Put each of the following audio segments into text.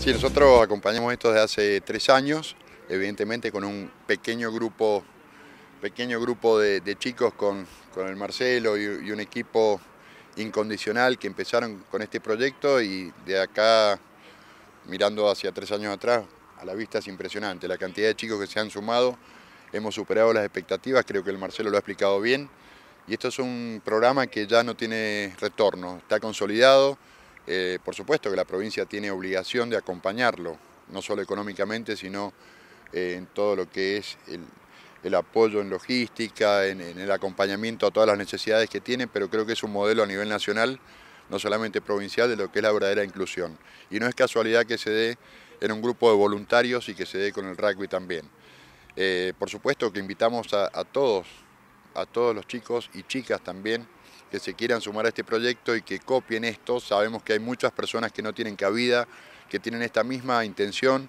Sí, nosotros acompañamos esto desde hace tres años, evidentemente con un pequeño grupo, pequeño grupo de, chicos con, el Marcelo y, un equipo incondicional que empezaron con este proyecto y de acá, mirando hacia tres años atrás, a la vista es impresionante. La cantidad de chicos que se han sumado, hemos superado las expectativas, creo que el Marcelo lo ha explicado bien. Y esto es un programa que ya no tiene retorno, está consolidado, eh, por supuesto que la provincia tiene obligación de acompañarlo, no solo económicamente, sino eh, en todo lo que es el, apoyo en logística, en, el acompañamiento a todas las necesidades que tiene, pero creo que es un modelo a nivel nacional, no solamente provincial, de lo que es la verdadera inclusión. Y no es casualidad que se dé en un grupo de voluntarios y que se dé con el rugby también. Eh, por supuesto que invitamos a todos a todos los chicos y chicas también que se quieran sumar a este proyecto y que copien esto. Sabemos que hay muchas personas que no tienen cabida, que tienen esta misma intención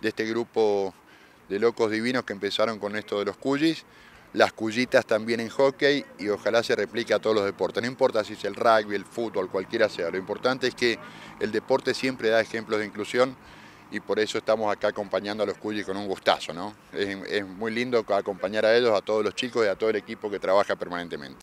de este grupo de locos divinos que empezaron con esto de los cuyis, las cuyitas también en hockey y ojalá se replique a todos los deportes. No importa si es el rugby, el fútbol, cualquiera sea, lo importante es que el deporte siempre da ejemplos de inclusión y por eso estamos acá acompañando a los Cuyis con un gustazo, ¿no? Es, es, muy lindo acompañar a ellos, a todos los chicos y a todo el equipo que trabaja permanentemente.